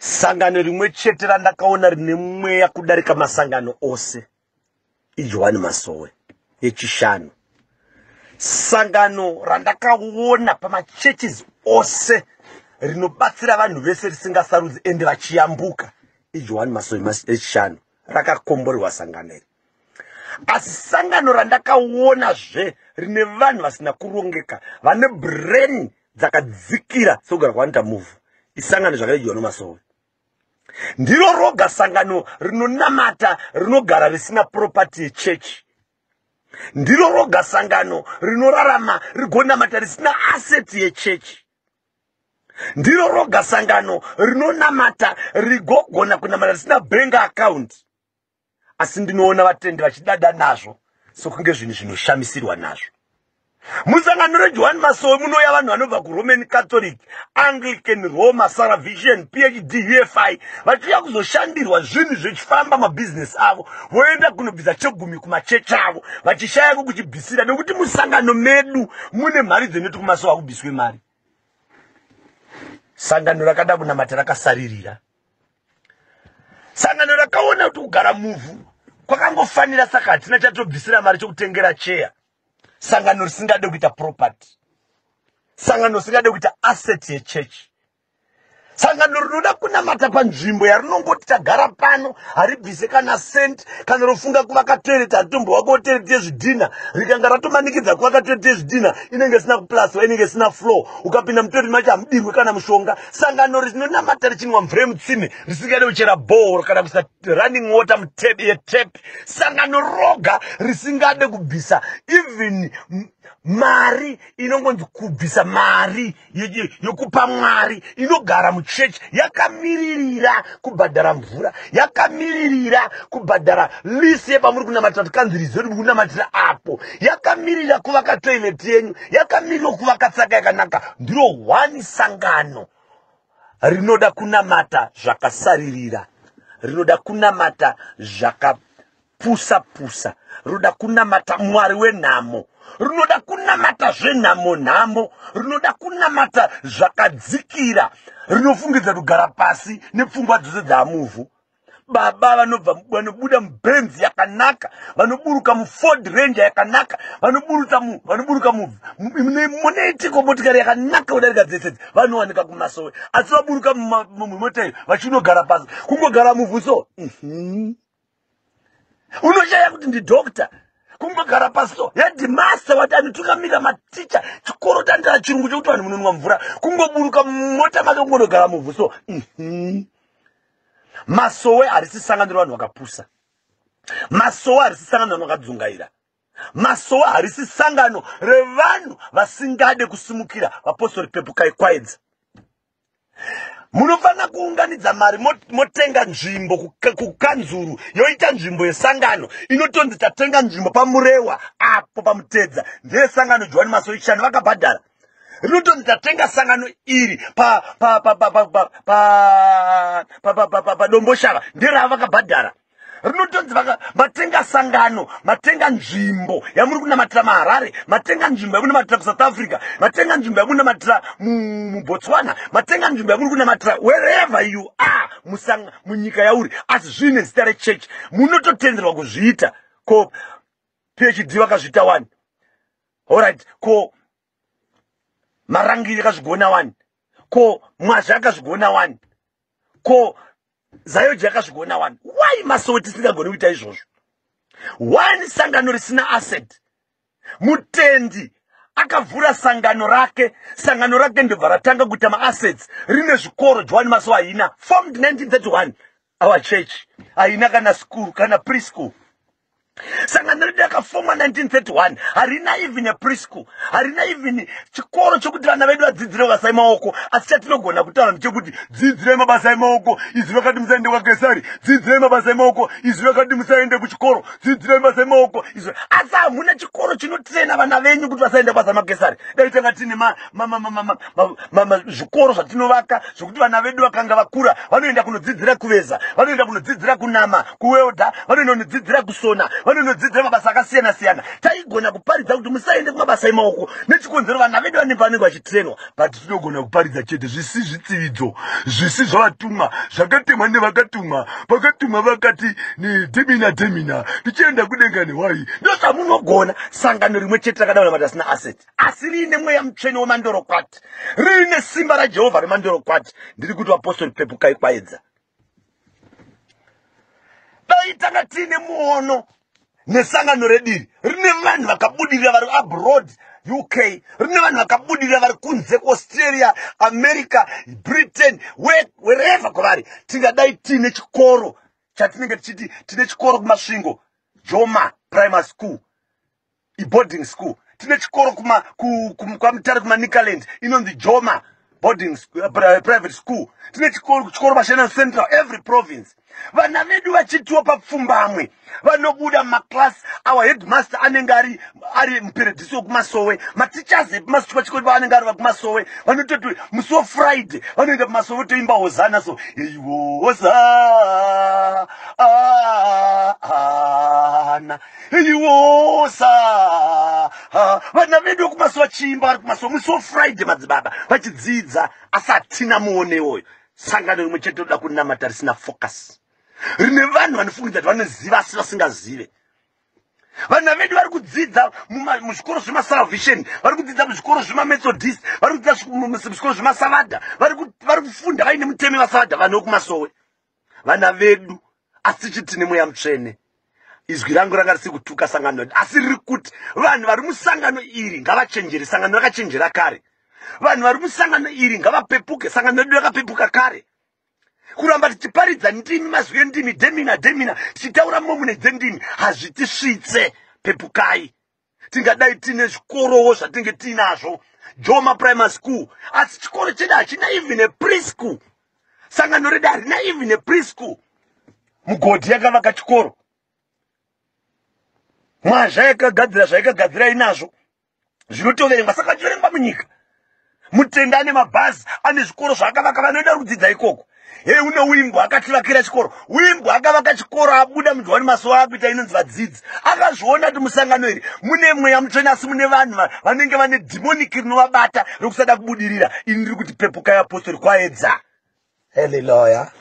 sangano rimwe chete randakaona rine mweya kudarika masangano ose ijohani masowe yechishanu sangano randakaona pamachechis ose rinobatsira vanhu vese risingasarudzi ende vachiyambuka ijohani masowe yechishanu rakakomborerwa sangano iri asi sangano randakaonazve rine vanhu vasina kurongeka vane bren dzakadzikira sekugara kwanita muvhu isangano zvakaita ijohani masowe ndiro roga sangano rinonamata rinogara risina propati yechechi ndiro roga sangano rinorarama rigonamata risina aseti yechechi ndiro roga sangano rinonamata rigogona kunamata risina bank akaunti asi ndinoona vatende vachidada nazvo sokunge zvinhu zvinoshamisirwa nazvo musangano rejohan masowe munouya vanhu vanobva kuroman catholic anglican roma saravision phd ufi vachiuya kuzoshandirwa zvinhu zvichifamba mabhizinesi avo voenda kunobvisa chegumi kumachechi avo vachishaya kukuchibvisira nekuti musangano medu mune mhari dzenoti kumasowe akubviswe mari sangano rakada kunamata rakasaririra sangano rakaona kuti kugara muvhu kwakangofanira saka hatina chatobvisira mari chokutengera cheya sangano risingade kuita propati sangano risingade kuita aset yechechi sangano rinoda kunamata panzvimbo yarinongo titagara pano haribvise kana sendi kana rofunga kuvaka toireti hatitombovakawo toireti yezvidhina rikanga ratomanikidza kuvaka toireti yezvidhina inenge isina kuplasiwa inenge isina floor ukapinda mutoireti macho hamudirwe kana mushonga sangano rinonamata richinwa mvura yemutsime risingade kuchera bhor kana kuisa running water mutepe yetepe sangano roga risingade kubvisa even mari inongonzi kubvisa mari yokupa mwari inogara muchechi yakamiririra kubhadhara mvura yakamiririra kubhadhara lisi yepamuri kunamatira kuti kanzirizo riri kunamatira apo yakamirira kuvaka toileti yenyu yakamirira kuvaka tsaka yakanaka ndiro one sangano rinoda kunamata zvakasaririra rinoda kunamata zvakapa kupusa pusa runoda kunamata mwari wenhamo runoda kunamata zvenhamo nhamo runoda kunamata zvakadzikira rinofungidza kugara pasi nepfungwa dzose dzaamuvhu baba vanobva vanobuda mubhenzi yakanaka vanoburuka muford ranger yakanaka vanoburuka muneitiko motikari yakanaka kudarika dzesedzi vanowanika kumasowe asi vaburuka mumotai vachinogara pasi kungogara muvhu so mm -hmm unoshaya kuti ndidokta kumbogara pasto yadhimasa vati anotungamirira maticha chikoro tandira chirungu chokuti vanhu munonwa mvura kungoburuka mumota make kungonogara muvhu so masowe harisisangano revanhu vakapusa masowe harisisangano revanhu vakadzungaira masowe harisisangano revanhu vasingade kusimukira vapostori pepukai kwaedza munofanira kuunganidza mari motenga nzvimbo kukanzuru yoita nzvimbo yesangano inotonzi tatenga nzvimbo pamurewa apo pamutedza ndeyesangano joani masoi shanu vakabhadhara rinotonzi tatenga sangano iri padomboshava ndera vakabhadhara rinotonzi vaka matenga sangano matenga nzvimbo yamuri kunamatira muharare matenga nzvimbo yamunamatira kusouth africa matenga nzvimbo yamunamatira mubotswana matenga nzvimbo yamuri kunamatira wherever you are musang, munyika yauri asi zvine zita rechechi munototenderwa kuzviita ko phd vakazviita one allright ko marangiri akazvigona one ko mwazvi akazvigona one ko zayoji yakazvigona wani why masoti tisingagoni kuita izvozvo wani sangano risina aset mutendi akavhura sangano rake sangano rake ndobva ratanga kuita maassets rine zvikoro joani maso haina formed 1931 our church haina kana school kana preschool sangana redu yakafoma 1931 harina even apreschool harina even chikoro chokuti vana vedu vadzidzire mabasa emaoko asi chatinogona kutaura ndechekuti dzidzirei mabasa emaoko izvi vakati musaende kwagesari dzidzirei mabasa emaoko izvi vakati musaende kuchikoro dzidzirei mabasa emaoko izv asi hamuna chikoro chinotrena vana venyu kuti vasaende kubasa magesari dai tanga tine zvikoro zvatinovaka zvokuti vana vedu vakanga vakura vanoenda kunodzidzira kuveza vanoenda kunodzidzira kunama kuwelda vanoenda kunodzidzira kusona vanonodzidza mabasa akasiyana-siyana taigona kuparidza kuti musaende kumabasa emaoko nechikonzero vanhu navedu vane vanenge vachitrenwa but tinogona kuparidza chete zvisi zvitsividzo zvisi zvavatumwa zvakatemwa nevakatumwa vakatumwa vakati netemina temina tichienda kudenga newai ndozvamunogona sangano rimwe chete rakadaura vati asina aseti asi riine mweya mutsveni wemandorokwati riine simba rajehovha remandorokwati ndiri kuti vapostori pepukaikwaedza dai tanga tiine muono nesangano rediri rine vanhu vakabudirira vari abroad uk rine vanhu vakabudirira vari kunze kuaustralia america britain wereva kwavari tingadai tiine chikoro chatinenge tichiti tine chikoro kumasvingo joma primary school iboarding school tine chikoro kwamutare kumanikaland inonzi joma boarding uh, uh, private school tine chikoro mashana central every province vana vedu vachitiwa papfumbamwe vanobuda maclass our headmaster anenge ari ari muperedhisi wekumasowe matichas epumasichikwa chiko vaanenge ari vakumasowe vanototi musi wofriday vanoenda pumasowe toimba hozana so eiwosana ah, ah, ah, eiwosana Ah, vana vedu vekumasi vachiimba vari kumasi vamwisi wofriday madzibaba vachidzidza asi hatina muone woyo sangano rimwe chete roda kunamata risina focus rine vanhu vanofungidza kuti vanoziva asi vasingazive vana vedu vari kudzidza muzvikoro zvemasalvation vari kudzidza muzvikoro zvemamethodist vari kudzidza muzvikoro zvemasavadha vari kufunda vaine mutemi wasavadha vanhu vekumasowe vana vedu asi tichitine mweya mutsvene izwi rangu ranga risi kutuka sangano asi riri kuti vanhu vari musangano iri ngavachenjere sangano rakachenjera kare vanhu vari musangano iri ngavapepuke sangano redu rakapepuka kare kuramba tichiparidza ndimi mazwi endimi demina demina tichitaura momune dzendimi hazvitisvitse pepukai tingadai tine zvikorowo zvatinge tiinazvo joma primar school asi chikoro chedu hachina even epreschool sangano redu harina even epreschool mugodhi yakavaka chikoro mwazva yakagadzira zvaikagadzira inazvo zvinotoverengwa saka chiverengwa munyika mutenda ane mabhazi ane zvikoro zvaakavaka vanoenda rudzidza ikoko hei une wimbo akativakira chikoro wimbo akavaka chikoro abuda mudyani masuva akuita inonzi vadzidzi akazviona kuti musangano iri mune mweya mutsveni asi mune vanhu vanenge vane dhimoniki rinovabata rokusada kubudirira ini ndiri kuti pepuka yapostori kwaedza haleluya